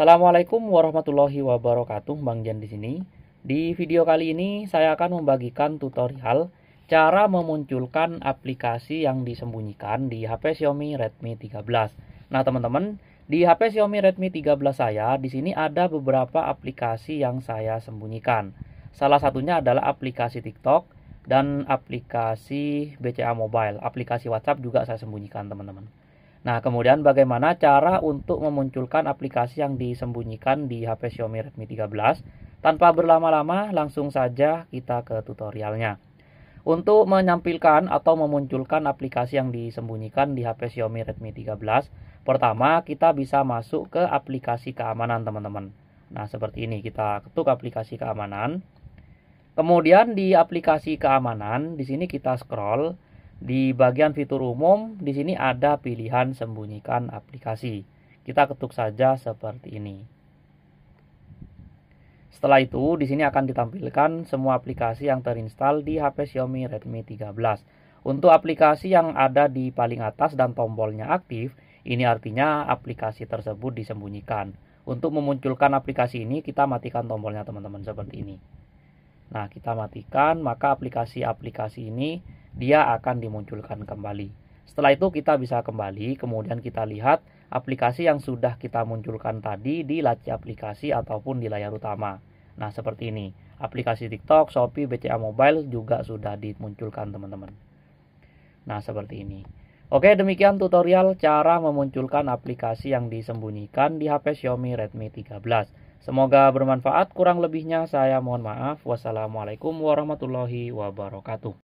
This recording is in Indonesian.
Assalamualaikum warahmatullahi wabarakatuh, Bang Jan di sini. Di video kali ini saya akan membagikan tutorial cara memunculkan aplikasi yang disembunyikan di HP Xiaomi Redmi 13. Nah, teman-teman, di HP Xiaomi Redmi 13 saya di sini ada beberapa aplikasi yang saya sembunyikan. Salah satunya adalah aplikasi TikTok dan aplikasi BCA Mobile. Aplikasi WhatsApp juga saya sembunyikan, teman-teman. Nah, kemudian bagaimana cara untuk memunculkan aplikasi yang disembunyikan di HP Xiaomi Redmi 13? Tanpa berlama-lama, langsung saja kita ke tutorialnya. Untuk menyampilkan atau memunculkan aplikasi yang disembunyikan di HP Xiaomi Redmi 13, pertama kita bisa masuk ke aplikasi keamanan, teman-teman. Nah, seperti ini kita ketuk aplikasi keamanan. Kemudian di aplikasi keamanan, di sini kita scroll di bagian fitur umum, di sini ada pilihan sembunyikan aplikasi. Kita ketuk saja seperti ini. Setelah itu, di sini akan ditampilkan semua aplikasi yang terinstal di HP Xiaomi Redmi 13. Untuk aplikasi yang ada di paling atas dan tombolnya aktif, ini artinya aplikasi tersebut disembunyikan. Untuk memunculkan aplikasi ini, kita matikan tombolnya teman-teman seperti ini. Nah, kita matikan, maka aplikasi-aplikasi ini dia akan dimunculkan kembali. Setelah itu kita bisa kembali, kemudian kita lihat aplikasi yang sudah kita munculkan tadi di laci aplikasi ataupun di layar utama. Nah, seperti ini. Aplikasi TikTok, Shopee, BCA Mobile juga sudah dimunculkan, teman-teman. Nah, seperti ini. Oke, demikian tutorial cara memunculkan aplikasi yang disembunyikan di HP Xiaomi Redmi 13. Semoga bermanfaat, kurang lebihnya saya mohon maaf. Wassalamualaikum warahmatullahi wabarakatuh.